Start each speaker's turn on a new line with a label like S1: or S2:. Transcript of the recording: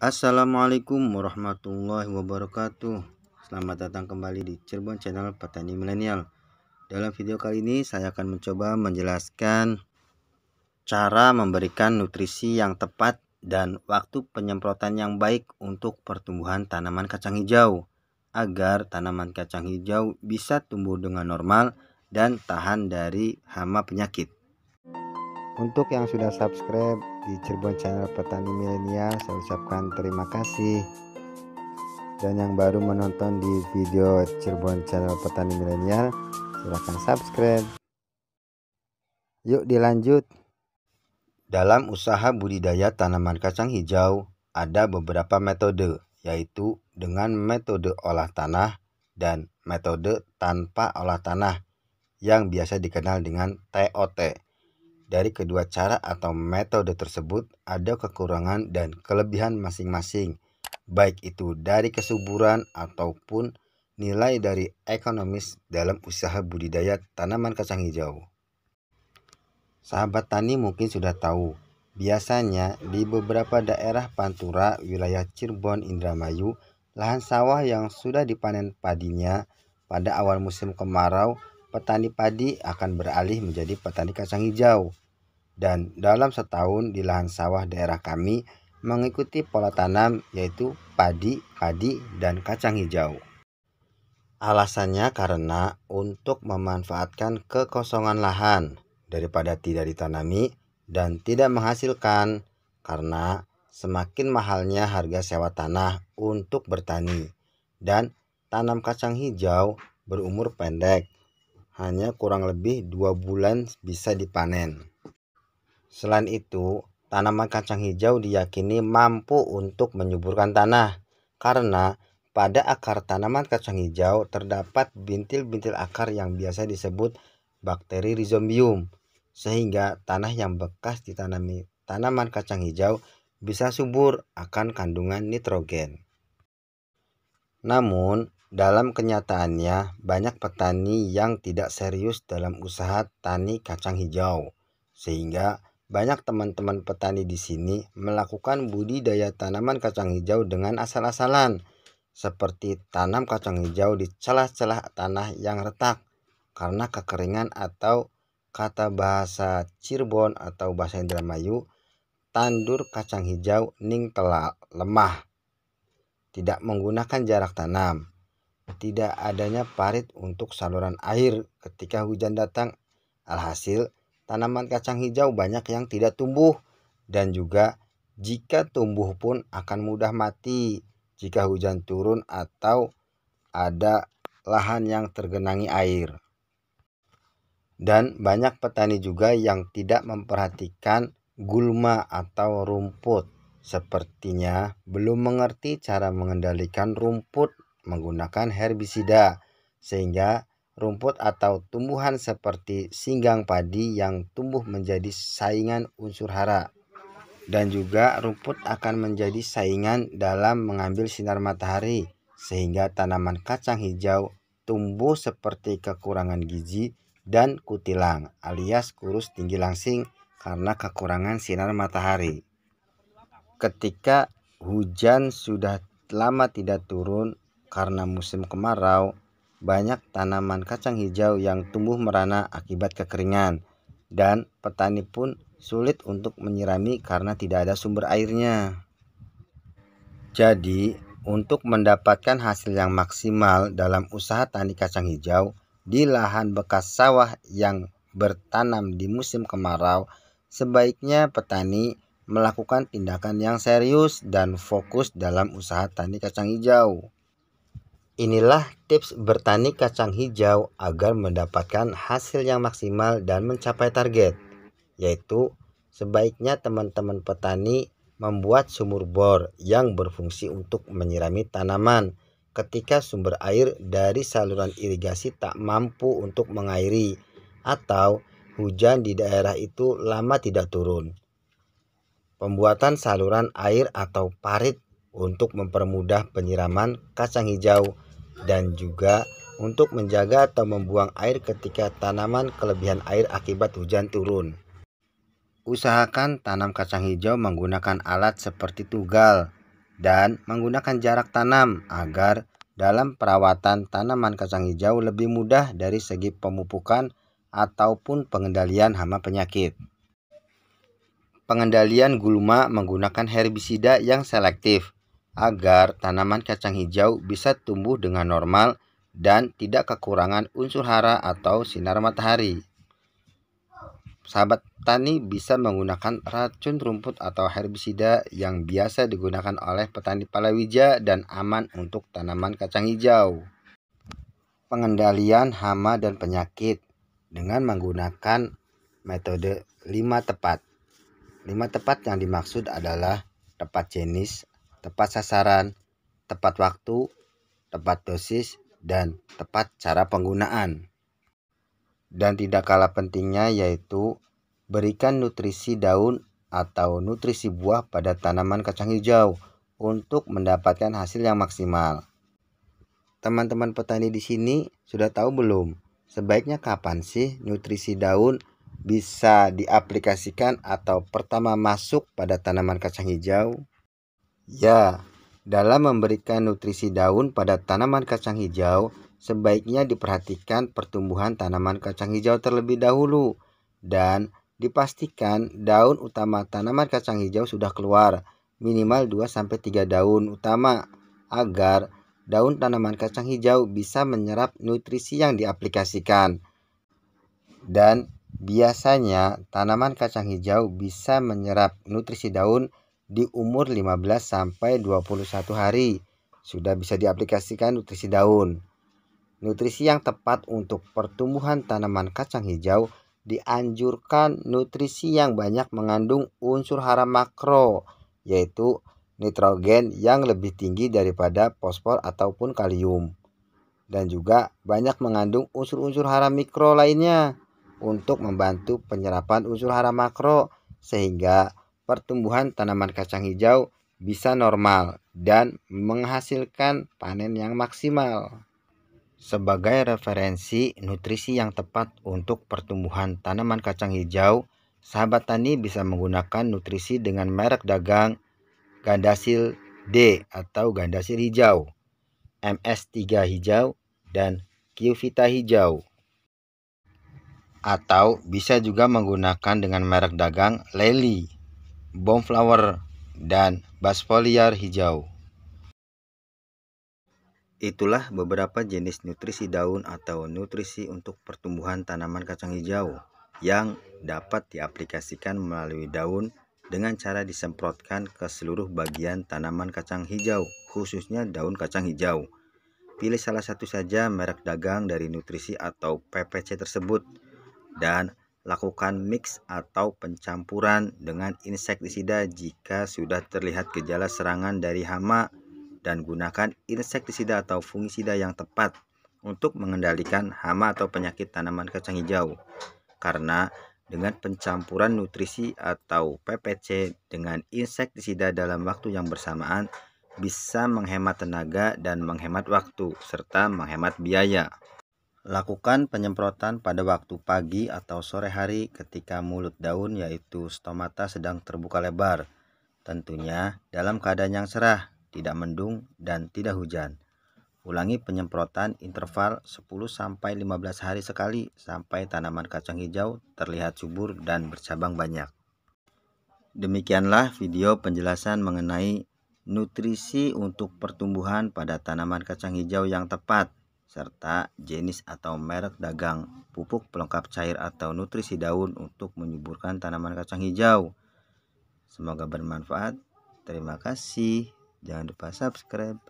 S1: Assalamualaikum warahmatullahi wabarakatuh Selamat datang kembali di Cirebon Channel Petani Milenial Dalam video kali ini saya akan mencoba menjelaskan Cara memberikan nutrisi yang tepat dan waktu penyemprotan yang baik untuk pertumbuhan tanaman kacang hijau Agar tanaman kacang hijau bisa tumbuh dengan normal dan tahan dari hama penyakit untuk yang sudah subscribe di Cirebon Channel Petani Milenial, saya ucapkan terima kasih. Dan yang baru menonton di video Cirebon Channel Petani Milenial, silahkan subscribe. Yuk dilanjut. Dalam usaha budidaya tanaman kacang hijau, ada beberapa metode, yaitu dengan metode olah tanah dan metode tanpa olah tanah yang biasa dikenal dengan TOT dari kedua cara atau metode tersebut ada kekurangan dan kelebihan masing-masing, baik itu dari kesuburan ataupun nilai dari ekonomis dalam usaha budidaya tanaman kacang hijau. Sahabat tani mungkin sudah tahu, biasanya di beberapa daerah Pantura, wilayah Cirebon, Indramayu, lahan sawah yang sudah dipanen padinya pada awal musim kemarau petani padi akan beralih menjadi petani kacang hijau dan dalam setahun di lahan sawah daerah kami mengikuti pola tanam yaitu padi, padi, dan kacang hijau. Alasannya karena untuk memanfaatkan kekosongan lahan daripada tidak ditanami dan tidak menghasilkan karena semakin mahalnya harga sewa tanah untuk bertani dan tanam kacang hijau berumur pendek hanya kurang lebih dua bulan bisa dipanen. Selain itu, tanaman kacang hijau diyakini mampu untuk menyuburkan tanah karena pada akar tanaman kacang hijau terdapat bintil-bintil akar yang biasa disebut bakteri rhizobium sehingga tanah yang bekas ditanami tanaman kacang hijau bisa subur akan kandungan nitrogen. Namun, dalam kenyataannya banyak petani yang tidak serius dalam usaha tani kacang hijau sehingga banyak teman-teman petani di sini melakukan budidaya tanaman kacang hijau dengan asal-asalan, seperti tanam kacang hijau di celah-celah tanah yang retak karena kekeringan atau kata bahasa Cirebon atau bahasa Indramayu, tandur kacang hijau ning telah lemah. Tidak menggunakan jarak tanam. Tidak adanya parit untuk saluran air ketika hujan datang. Alhasil, tanaman kacang hijau banyak yang tidak tumbuh dan juga jika tumbuh pun akan mudah mati jika hujan turun atau ada lahan yang tergenangi air. Dan banyak petani juga yang tidak memperhatikan gulma atau rumput. Sepertinya belum mengerti cara mengendalikan rumput menggunakan herbisida sehingga rumput atau tumbuhan seperti singgang padi yang tumbuh menjadi saingan unsur hara dan juga rumput akan menjadi saingan dalam mengambil sinar matahari sehingga tanaman kacang hijau tumbuh seperti kekurangan gizi dan kutilang alias kurus tinggi langsing karena kekurangan sinar matahari. Ketika hujan sudah lama tidak turun karena musim kemarau, banyak tanaman kacang hijau yang tumbuh merana akibat kekeringan dan petani pun sulit untuk menyirami karena tidak ada sumber airnya. Jadi, untuk mendapatkan hasil yang maksimal dalam usaha tani kacang hijau di lahan bekas sawah yang bertanam di musim kemarau, sebaiknya petani melakukan tindakan yang serius dan fokus dalam usaha tani kacang hijau. Inilah tips bertani kacang hijau agar mendapatkan hasil yang maksimal dan mencapai target, yaitu sebaiknya teman-teman petani membuat sumur bor yang berfungsi untuk menyirami tanaman ketika sumber air dari saluran irigasi tak mampu untuk mengairi atau hujan di daerah itu lama tidak turun. Pembuatan saluran air atau parit untuk mempermudah penyiraman kacang hijau dan juga untuk menjaga atau membuang air ketika tanaman kelebihan air akibat hujan turun. Usahakan tanam kacang hijau menggunakan alat seperti tugal dan menggunakan jarak tanam agar dalam perawatan tanaman kacang hijau lebih mudah dari segi pemupukan ataupun pengendalian hama penyakit. Pengendalian gulma menggunakan herbisida yang selektif agar tanaman kacang hijau bisa tumbuh dengan normal dan tidak kekurangan unsur hara atau sinar matahari. Sahabat tani bisa menggunakan racun rumput atau herbisida yang biasa digunakan oleh petani palawija dan aman untuk tanaman kacang hijau. Pengendalian hama dan penyakit dengan menggunakan metode 5 tepat. 5 tepat yang dimaksud adalah tepat jenis, tepat sasaran, tepat waktu, tepat dosis, dan tepat cara penggunaan. Dan tidak kalah pentingnya yaitu berikan nutrisi daun atau nutrisi buah pada tanaman kacang hijau untuk mendapatkan hasil yang maksimal. Teman-teman petani di sini sudah tahu belum? Sebaiknya kapan sih nutrisi daun bisa diaplikasikan atau pertama masuk pada tanaman kacang hijau? Ya, dalam memberikan nutrisi daun pada tanaman kacang hijau, sebaiknya diperhatikan pertumbuhan tanaman kacang hijau terlebih dahulu dan dipastikan daun utama tanaman kacang hijau sudah keluar, minimal 2 3 daun utama agar daun tanaman kacang hijau bisa menyerap nutrisi yang diaplikasikan. Dan biasanya tanaman kacang hijau bisa menyerap nutrisi daun di umur 15 sampai 21 hari sudah bisa diaplikasikan nutrisi daun. Nutrisi yang tepat untuk pertumbuhan tanaman kacang hijau dianjurkan nutrisi yang banyak mengandung unsur hara makro yaitu nitrogen yang lebih tinggi daripada fosfor ataupun kalium dan juga banyak mengandung unsur-unsur hara mikro lainnya untuk membantu penyerapan unsur hara makro sehingga pertumbuhan tanaman kacang hijau bisa normal dan menghasilkan panen yang maksimal. Sebagai referensi nutrisi yang tepat untuk pertumbuhan tanaman kacang hijau, sahabat tani bisa menggunakan nutrisi dengan merek dagang Gandasil D atau Gandasil hijau, MS3 hijau, dan Qvita hijau. Atau bisa juga menggunakan dengan merek dagang Lely Flower dan basfoliar hijau. Itulah beberapa jenis nutrisi daun atau nutrisi untuk pertumbuhan tanaman kacang hijau yang dapat diaplikasikan melalui daun dengan cara disemprotkan ke seluruh bagian tanaman kacang hijau, khususnya daun kacang hijau. Pilih salah satu saja merek dagang dari nutrisi atau PPC tersebut dan lakukan mix atau pencampuran dengan insektisida jika sudah terlihat gejala serangan dari hama dan gunakan insektisida atau fungisida yang tepat untuk mengendalikan hama atau penyakit tanaman kacang hijau. Karena dengan pencampuran nutrisi atau PPC dengan insektisida dalam waktu yang bersamaan bisa menghemat tenaga dan menghemat waktu serta menghemat biaya. Lakukan penyemprotan pada waktu pagi atau sore hari ketika mulut daun yaitu stomata sedang terbuka lebar. Tentunya dalam keadaan yang cerah, tidak mendung dan tidak hujan. Ulangi penyemprotan interval 10-15 sampai hari sekali sampai tanaman kacang hijau terlihat subur dan bercabang banyak. Demikianlah video penjelasan mengenai nutrisi untuk pertumbuhan pada tanaman kacang hijau yang tepat serta jenis atau merek dagang, pupuk pelengkap cair atau nutrisi daun untuk menyuburkan tanaman kacang hijau. Semoga bermanfaat. Terima kasih. Jangan lupa subscribe.